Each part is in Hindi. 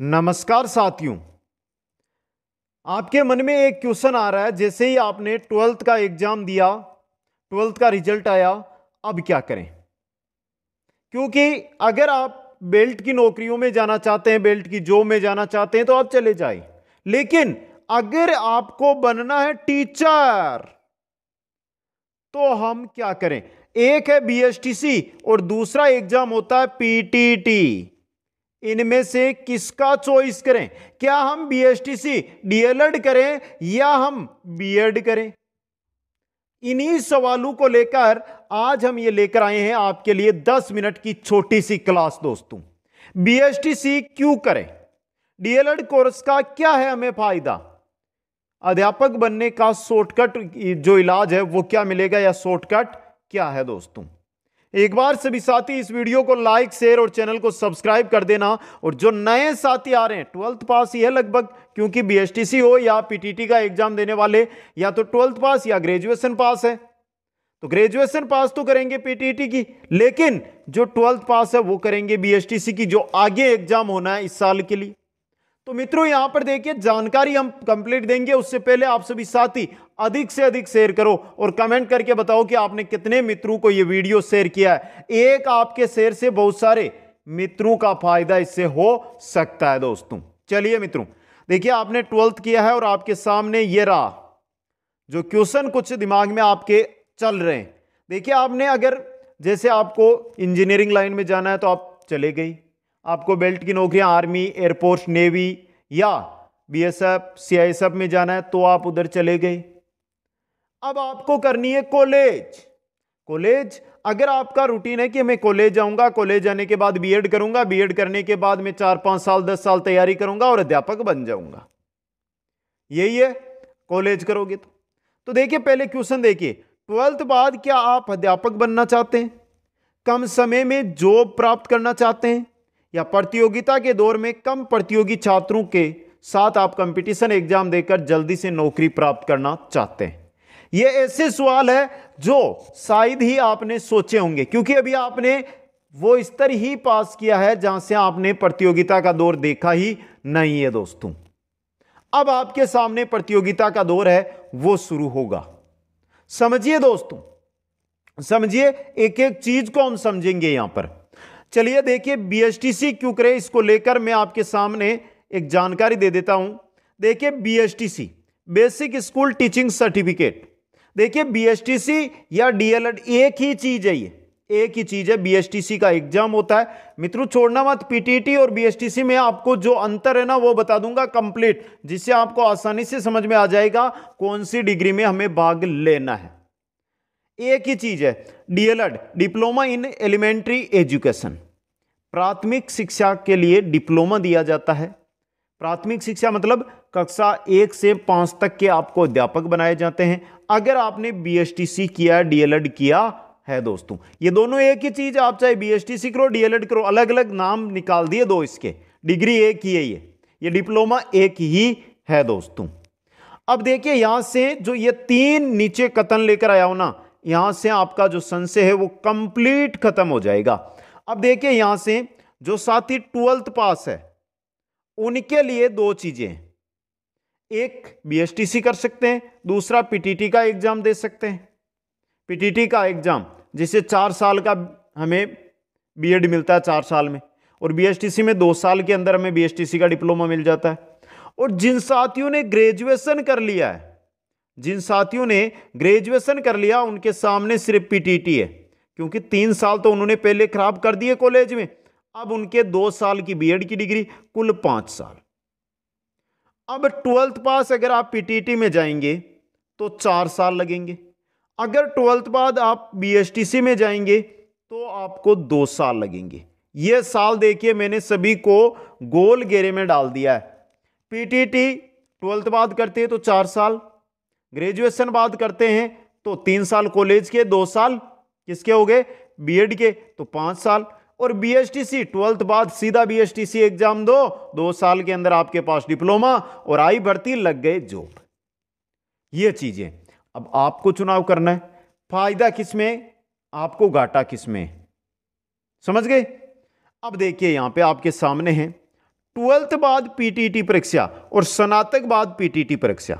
नमस्कार साथियों आपके मन में एक क्वेश्चन आ रहा है जैसे ही आपने ट्वेल्थ का एग्जाम दिया ट्वेल्थ का रिजल्ट आया अब क्या करें क्योंकि अगर आप बेल्ट की नौकरियों में जाना चाहते हैं बेल्ट की जॉब में जाना चाहते हैं तो आप चले जाए लेकिन अगर आपको बनना है टीचर तो हम क्या करें एक है बी और दूसरा एग्जाम होता है पीटीटी इनमें से किसका चॉइस करें क्या हम बीएसटीसी डीएलएड करें या हम बीएड करें इन्हीं सवालों को लेकर आज हम ये लेकर आए हैं आपके लिए 10 मिनट की छोटी सी क्लास दोस्तों बीएसटीसी क्यों करें डीएलएड कोर्स का क्या है हमें फायदा अध्यापक बनने का शॉर्टकट जो इलाज है वो क्या मिलेगा या शॉर्टकट क्या है दोस्तों एक बार सभी साथी इस वीडियो को लाइक शेयर और चैनल को सब्सक्राइब कर देना और जो नए साथी आ रहे हैं ट्वेल्थ पास ही है लगभग क्योंकि बीएसटीसी हो या पीटीटी का एग्जाम देने वाले या तो ट्वेल्थ पास या ग्रेजुएशन पास है तो ग्रेजुएशन पास तो करेंगे पीटीटी की लेकिन जो ट्वेल्थ पास है वो करेंगे बीएसटीसी की जो आगे एग्जाम होना है इस साल के लिए तो मित्रों यहां पर देखिए जानकारी हम कंप्लीट देंगे उससे पहले आप सभी साथी अधिक से अधिक शेयर करो और कमेंट करके बताओ कि आपने कितने मित्रों को यह वीडियो शेयर किया है एक आपके शेयर से बहुत सारे मित्रों का फायदा इससे हो सकता है दोस्तों चलिए मित्रों देखिए आपने ट्वेल्थ किया है और आपके सामने ये रहा जो क्वेश्चन कुछ दिमाग में आपके चल रहे हैं देखिए आपने अगर जैसे आपको इंजीनियरिंग लाइन में जाना है तो आप चले गई आपको बेल्ट की नौकरियाँ आर्मी एयरफोर्स नेवी या बीएसएफ सीआईएसएफ में जाना है तो आप उधर चले गए अब आपको करनी है कॉलेज कॉलेज अगर आपका रूटीन है कि मैं कॉलेज जाऊंगा कॉलेज जाने के बाद बीएड करूंगा बीएड करने के बाद मैं चार पांच साल दस साल तैयारी करूंगा और अध्यापक बन जाऊंगा यही है कॉलेज करोगे तो तो देखिए पहले क्वेश्चन देखिए ट्वेल्थ बाद क्या आप अध्यापक बनना चाहते हैं कम समय में जॉब प्राप्त करना चाहते हैं या प्रतियोगिता के दौर में कम प्रतियोगी छात्रों के साथ आप कंपटीशन एग्जाम देकर जल्दी से नौकरी प्राप्त करना चाहते हैं ये ऐसे सवाल है जो शायद ही आपने सोचे होंगे क्योंकि अभी आपने वो स्तर ही पास किया है जहां से आपने प्रतियोगिता का दौर देखा ही नहीं है दोस्तों अब आपके सामने प्रतियोगिता का दौर है वो शुरू होगा समझिए दोस्तों समझिए एक एक चीज को हम समझेंगे यहां पर चलिए देखिए बीएसटीसी क्यों करे इसको लेकर मैं आपके सामने एक जानकारी दे देता हूं देखिए BSTC basic school teaching certificate देखिए बीएसटीसी या डीएलएड एक ही चीज है ये एक ही चीज है बीएसटीसी का एग्जाम होता है मित्रों छोड़ना मत पीटीटी e और बीएसटीसी में आपको जो अंतर है ना वो बता दूंगा कंप्लीट जिससे आपको आसानी से समझ में आ जाएगा कौन सी डिग्री में हमें भाग लेना है एक ही चीज है DElEd diploma in elementary education प्राथमिक शिक्षा के लिए डिप्लोमा दिया जाता है प्राथमिक शिक्षा मतलब कक्षा एक से पांच तक के आपको अध्यापक बनाए जाते हैं अगर आपने बीएसटीसी किया डीएलएड किया है दोस्तों ये दोनों एक ही चीज़ आप चाहे बीएसटीसी करो डीएलएड करो अलग अलग नाम निकाल दिए दो इसके डिग्री एक ही है ये ये डिप्लोमा एक ही है दोस्तों अब देखिए यहां से जो ये तीन नीचे कथन लेकर आया हो ना यहां से आपका जो संशय है वो कंप्लीट खत्म हो जाएगा अब देखिए यहां से जो साथी ट्वेल्थ पास है उनके लिए दो चीज़ें एक बीएसटीसी कर सकते हैं दूसरा पीटीटी का एग्ज़ाम दे सकते हैं पीटीटी का एग्ज़ाम जिसे चार साल का हमें बीएड मिलता है चार साल में और बीएसटीसी में दो साल के अंदर हमें बीएसटीसी का डिप्लोमा मिल जाता है और जिन साथियों ने ग्रेजुएशन कर लिया है जिन साथियों ने ग्रेजुएशन कर लिया उनके सामने सिर्फ पीटीटी है क्योंकि तीन साल तो उन्होंने पहले खराब कर दिए कॉलेज में अब उनके दो साल की बीएड की डिग्री कुल पाँच साल अब ट्वेल्थ पास अगर आप पीटीटी में जाएंगे तो चार साल लगेंगे अगर ट्वेल्थ बाद आप बीएसटीसी में जाएंगे तो आपको दो साल लगेंगे ये साल देखिए मैंने सभी को गोल घेरे में डाल दिया है पीटीटी ट्वेल्थ बाद करते हैं तो चार साल ग्रेजुएशन बात करते हैं तो तीन साल कॉलेज के दो साल किसके हो गए बीएड के तो पाँच साल और B S T C twelfth बाद सीधा B S T C exam दो दो साल के अंदर आपके पास डिप्लोमा और आई भर्ती लग गए जॉब ये चीज़ें अब आपको चुनाव करना है फायदा किस में आपको घाटा किस में समझ गए अब देखिए यहाँ पे आपके सामने है ट्वेल्थ बाद पीटीटी परीक्षा और स्नातक बाद पीटीटी परीक्षा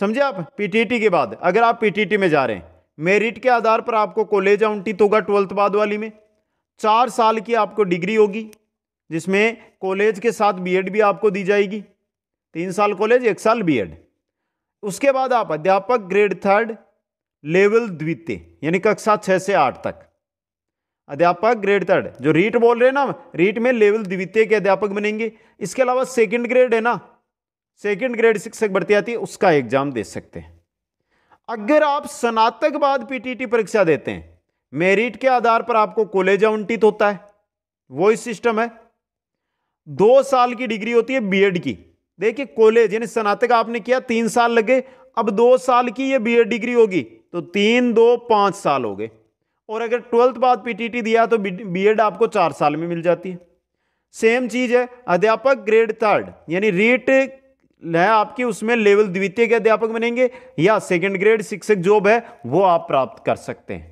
समझे आप पीटीटी के बाद अगर आप पीटीटी में जा रहे हैं मेरिट के आधार पर आपको कॉलेज तो होगा ट्वेल्थ बाद वाली में चार साल की आपको डिग्री होगी जिसमें कॉलेज के साथ बीएड भी आपको दी जाएगी तीन साल कॉलेज एक साल बीएड उसके बाद आप अध्यापक ग्रेड थर्ड लेवल द्वितीय यानी कक्षा छः से आठ तक अध्यापक ग्रेड थर्ड जो रीट बोल रहे हैं ना रीट में लेवल द्वितीय के अध्यापक बनेंगे इसके अलावा सेकंड ग्रेड है ना सेकेंड ग्रेड शिक्षक भर्ती आती है उसका एग्जाम दे सकते हैं अगर आप स्नातक बाद पीटीटी परीक्षा देते हैं मेरिट के आधार पर आपको कॉलेज आवंटित होता है वो ही सिस्टम है दो साल की डिग्री होती है बीएड की देखिए कॉलेज यानी स्नातक आपने किया तीन साल लगे अब दो साल की ये बीएड डिग्री होगी तो तीन दो पाँच साल हो गए और अगर ट्वेल्थ बाद पीटीटी दिया तो बीएड आपको चार साल में मिल जाती है सेम चीज़ है अध्यापक ग्रेड थर्ड यानी रीट है आपकी उसमें लेवल द्वितीय के अध्यापक बनेंगे या सेकेंड ग्रेड शिक्षक जॉब है वो आप प्राप्त कर सकते हैं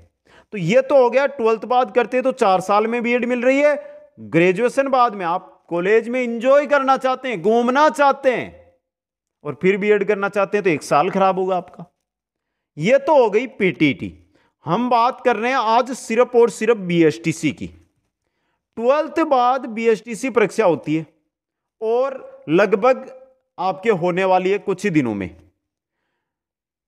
तो ये तो हो गया ट्वेल्थ बाद करते तो चार साल में बीएड मिल रही है ग्रेजुएशन बाद में आप कॉलेज में इंजॉय करना चाहते हैं घूमना चाहते हैं और फिर बीएड करना चाहते हैं तो एक साल खराब होगा आपका ये तो हो गई पीटीटी हम बात कर रहे हैं आज सिर्फ और सिर्फ बीएसटीसी की ट्वेल्थ बाद बीएसटीसी परीक्षा होती है और लगभग आपके होने वाली है कुछ ही दिनों में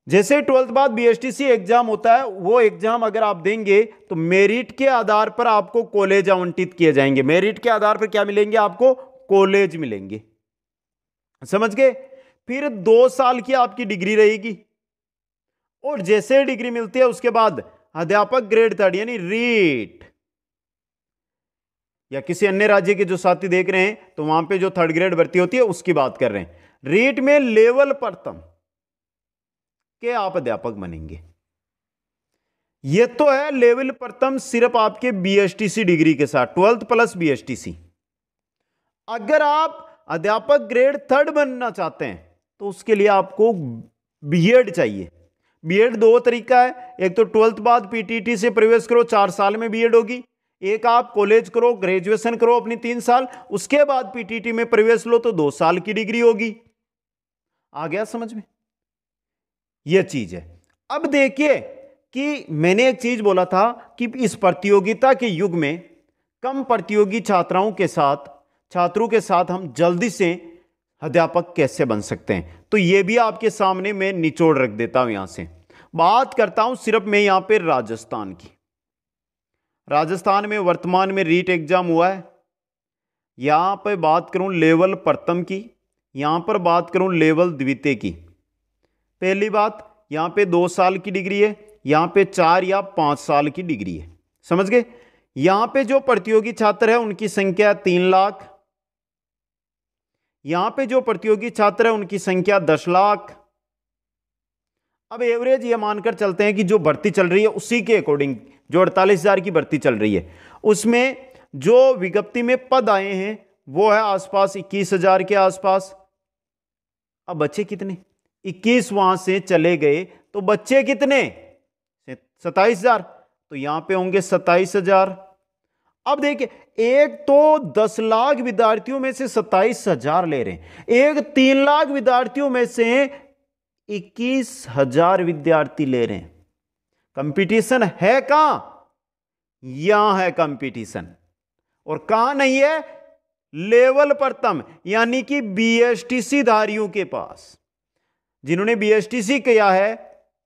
जैसे ट्वेल्थ बाद बीएसटीसी एग्जाम होता है वो एग्जाम अगर आप देंगे तो मेरिट के आधार पर आपको कॉलेज आवंटित किए जाएंगे मेरिट के आधार पर क्या मिलेंगे आपको कॉलेज मिलेंगे समझ गए फिर दो साल की आपकी डिग्री रहेगी और जैसे डिग्री मिलती है उसके बाद अध्यापक ग्रेड थर्ड यानी रीट या किसी अन्य राज्य के जो साथी देख रहे हैं तो वहां पे जो थर्ड ग्रेड भर्ती होती है उसकी बात कर रहे हैं रेट में लेवल प्रथम के आप अध्यापक बनेंगे यह तो है लेवल प्रथम सिर्फ आपके बीएसटीसी डिग्री के साथ ट्वेल्थ प्लस बीएसटीसी अगर आप अध्यापक ग्रेड थर्ड बनना चाहते हैं तो उसके लिए आपको बीएड e चाहिए बीएड e दो तरीका है एक तो ट्वेल्थ बाद पीटीटी से प्रवेश करो चार साल में बीएड e होगी एक आप कॉलेज करो ग्रेजुएशन करो अपनी तीन साल उसके बाद पीटीटी में प्रवेश लो तो दो साल की डिग्री होगी आ गया समझ में यह चीज है अब देखिए कि मैंने एक चीज बोला था कि इस प्रतियोगिता के युग में कम प्रतियोगी छात्राओं के साथ छात्रों के साथ हम जल्दी से अध्यापक कैसे बन सकते हैं तो ये भी आपके सामने मैं निचोड़ रख देता हूं यहां से बात करता हूं सिर्फ मैं यहां पे राजस्थान की राजस्थान में वर्तमान में रीट एग्ज़ाम हुआ है यहाँ पर बात करूँ लेवल प्रथम की यहाँ पर बात करूँ लेवल द्वितीय की पहली बात यहाँ पे दो साल की डिग्री है यहाँ पे चार या पाँच साल की डिग्री है समझ गए यहाँ पे जो प्रतियोगी छात्र है उनकी संख्या तीन लाख यहाँ पे जो प्रतियोगी छात्र है उनकी संख्या दस लाख अब एवरेज ये मानकर चलते हैं कि जो भर्ती चल रही है उसी के अकॉर्डिंग जो अड़तालीस हज़ार की भर्ती चल रही है उसमें जो विज्ञप्ति में पद आए हैं वो है आसपास इक्कीस हज़ार के आसपास अब बच्चे कितने इक्कीस वहाँ से चले गए तो बच्चे कितने सत्ताईस हज़ार तो यहाँ पे होंगे सत्ताईस हज़ार अब देखिए एक तो दस लाख विद्यार्थियों में से सत्ताईस हजार ले रहे हैं एक तीन लाख विद्यार्थियों में से इक्कीस हजार विद्यार्थी ले रहे हैं कंपटीशन है कहां यहां है कंपटीशन और कहा नहीं है लेवल पर तम यानी कि बीएसटीसी धारियों के पास जिन्होंने बीएसटीसी किया है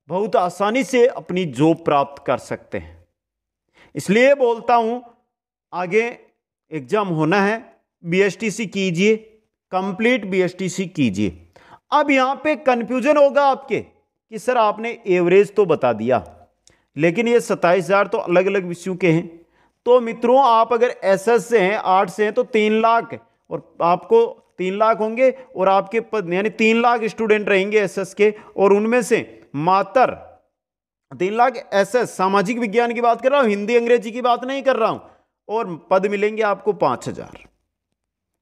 बहुत आसानी से अपनी जॉब प्राप्त कर सकते हैं इसलिए बोलता हूं आगे एग्जाम होना है बीएसटीसी कीजिए कंप्लीट बीएसटीसी कीजिए अब यहां पे कंफ्यूजन होगा आपके कि सर आपने एवरेज तो बता दिया लेकिन ये सत्ताईस हज़ार तो अलग अलग विषयों के हैं तो मित्रों आप अगर एस एस से हैं आर्ट से हैं तो तीन लाख और आपको तीन लाख होंगे और आपके पद यानी तीन लाख स्टूडेंट रहेंगे एसएस के और उनमें से मातर तीन लाख एसएस सामाजिक विज्ञान की बात कर रहा हूँ हिंदी अंग्रेजी की बात नहीं कर रहा हूँ और पद मिलेंगे आपको पाँच हज़ार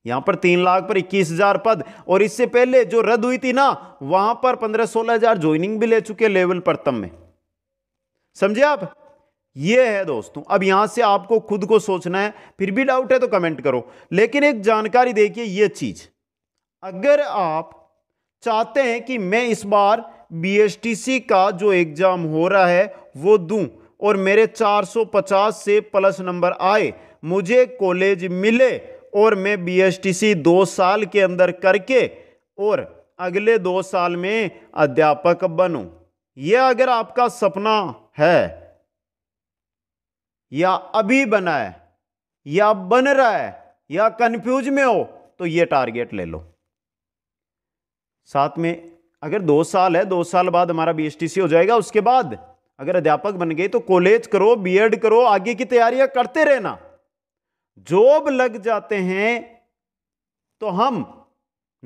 यहाँ पर तीन लाख पर इक्कीस हज़ार पद और इससे पहले जो रद्द हुई थी ना वहां पर पंद्रह सोलह हज़ार ज्वाइनिंग भी ले चुके लेवल प्रथम में समझे आप ये है दोस्तों अब यहां से आपको खुद को सोचना है फिर भी डाउट है तो कमेंट करो लेकिन एक जानकारी देखिए ये चीज अगर आप चाहते हैं कि मैं इस बार बीएसटीसी का जो एग्जाम हो रहा है वो दूं और मेरे 450 से प्लस नंबर आए मुझे कॉलेज मिले और मैं बीएसटीसी दो साल के अंदर करके और अगले दो साल में अध्यापक बनूं यह अगर आपका सपना है या अभी बना है या बन रहा है या कंफ्यूज में हो तो ये टारगेट ले लो साथ में अगर दो साल है दो साल बाद हमारा बीएसटीसी हो जाएगा उसके बाद अगर अध्यापक बन गए तो कॉलेज करो बीएड करो आगे की तैयारियां करते रहना जॉब लग जाते हैं तो हम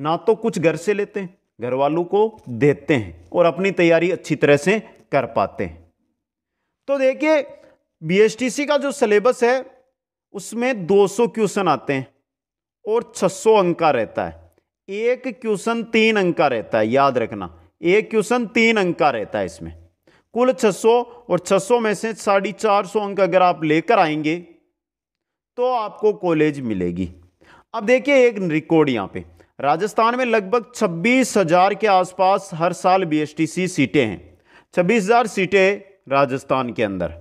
ना तो कुछ घर से लेते हैं घर वालों को देते हैं और अपनी तैयारी अच्छी तरह से कर पाते हैं तो देखिए बीएसटीसी का जो सिलेबस है उसमें 200 क्वेश्चन आते हैं और 600 अंक का रहता है एक क्वेश्चन तीन अंक का रहता है याद रखना एक क्वेश्चन तीन अंक का रहता है इसमें कुल 600 और 600 में से साढ़े चार सौ अंक अगर आप लेकर आएंगे तो आपको कॉलेज मिलेगी अब देखिए एक रिकॉर्ड यहाँ पे राजस्थान में लगभग छब्बीस हजार के आसपास हर साल बीएसटीसी सीटें हैं छब्बीस हजार सीटें राजस्थान के अंदर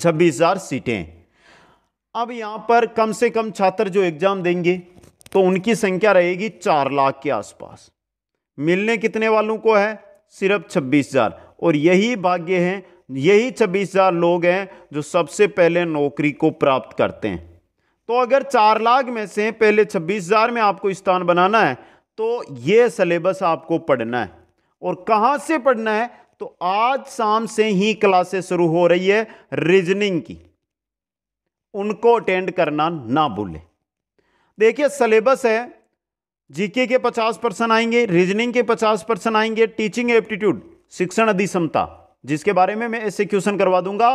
छब्बीस हज़ार सीटें अब यहाँ पर कम से कम छात्र जो एग्ज़ाम देंगे तो उनकी संख्या रहेगी चार लाख के आसपास मिलने कितने वालों को है सिर्फ छब्बीस हज़ार और यही भाग्य है यही छब्बीस हज़ार लोग हैं जो सबसे पहले नौकरी को प्राप्त करते हैं तो अगर चार लाख में से पहले छब्बीस हज़ार में आपको स्थान बनाना है तो ये सिलेबस आपको पढ़ना है और कहाँ से पढ़ना है तो आज शाम से ही क्लासेस शुरू हो रही है रीजनिंग की उनको अटेंड करना ना भूले देखिए सिलेबस है जीके के 50 परसेंट आएंगे रीजनिंग के 50 परसेंट आएंगे टीचिंग एप्टीट्यूड शिक्षण अधिसमता जिसके बारे में मैं ऐसे क्वेश्चन करवा दूंगा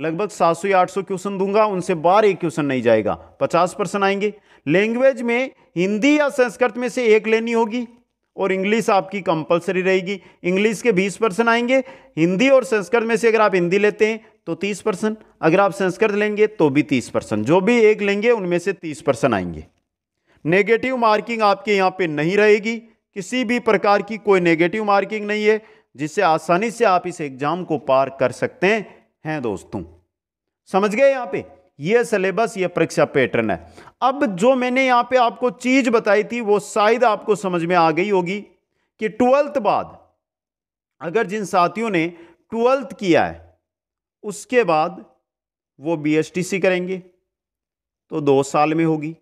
लगभग 700 या 800 क्वेश्चन दूंगा उनसे बार एक क्वेश्चन नहीं जाएगा 50 परसेंट आएंगे लैंग्वेज में हिंदी या संस्कृत में से एक लेनी होगी और इंग्लिश आपकी कंपलसरी रहेगी इंग्लिश के 20 परसेंट आएंगे हिंदी और संस्कृत में से अगर आप हिंदी लेते हैं तो 30 परसेंट अगर आप संस्कृत लेंगे तो भी 30 परसेंट जो भी एक लेंगे उनमें से 30 परसेंट आएंगे नेगेटिव मार्किंग आपके यहाँ पे नहीं रहेगी किसी भी प्रकार की कोई नेगेटिव मार्किंग नहीं है जिससे आसानी से आप इस एग्ज़ाम को पार कर सकते हैं दोस्तों समझ गए यहाँ पर ये सिलेबस ये परीक्षा पैटर्न है अब जो मैंने यहाँ पे आपको चीज़ बताई थी वो शायद आपको समझ में आ गई होगी कि ट्वेल्थ बाद अगर जिन साथियों ने ट्वेल्थ किया है उसके बाद वो बीएसटीसी करेंगे तो दो साल में होगी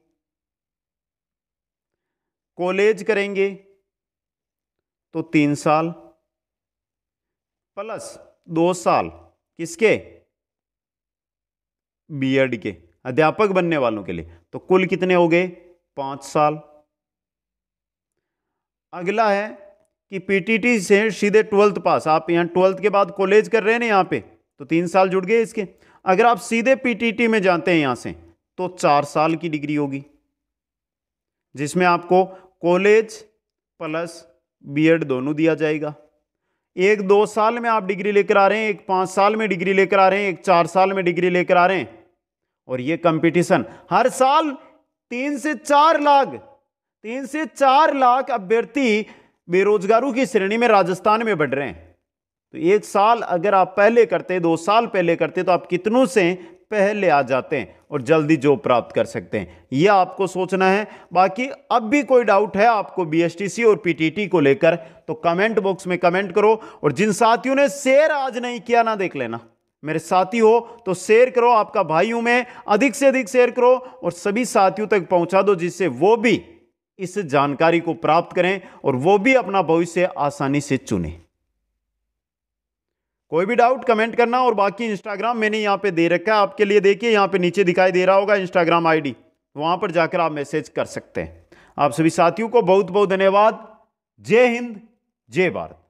कॉलेज करेंगे तो तीन साल प्लस दो साल किसके बीएड e के अध्यापक बनने वालों के लिए तो कुल कितने हो गए पांच साल अगला है कि पीटीटी से सीधे ट्वेल्थ पास आप यहां ट्वेल्थ के बाद कॉलेज कर रहे हैं ना यहां पे तो तीन साल जुड़ गए इसके अगर आप सीधे पीटीटी में जाते हैं यहां से तो चार साल की डिग्री होगी जिसमें आपको कॉलेज प्लस बीएड e दोनों दिया जाएगा एक दो साल में आप डिग्री लेकर आ रहे हैं एक पाँच साल में डिग्री लेकर आ रहे हैं एक चार साल में डिग्री लेकर आ रहे हैं और ये कंपटीशन हर साल तीन से चार लाख तीन से चार लाख अभ्यर्थी बेरोजगारों की श्रेणी में राजस्थान में बढ़ रहे हैं तो एक साल अगर आप पहले करते दो साल पहले करते तो आप कितनों से पहले आ जाते हैं और जल्दी जॉब प्राप्त कर सकते हैं यह आपको सोचना है बाकी अब भी कोई डाउट है आपको बीएसटीसी और पीटीटी को लेकर तो कमेंट बॉक्स में कमेंट करो और जिन साथियों ने शेयर आज नहीं किया ना देख लेना मेरे साथी हो तो शेयर करो आपका भाइयों में अधिक से अधिक शेयर करो और सभी साथियों तक पहुंचा दो जिससे वो भी इस जानकारी को प्राप्त करें और वो भी अपना भविष्य आसानी से चुनें कोई भी डाउट कमेंट करना और बाकी इंस्टाग्राम मैंने यहाँ पे दे रखा है आपके लिए देखिए यहाँ पे नीचे दिखाई दे रहा होगा इंस्टाग्राम आईडी वहाँ पर जाकर आप मैसेज कर सकते हैं आप सभी साथियों को बहुत बहुत धन्यवाद जय हिंद जय भारत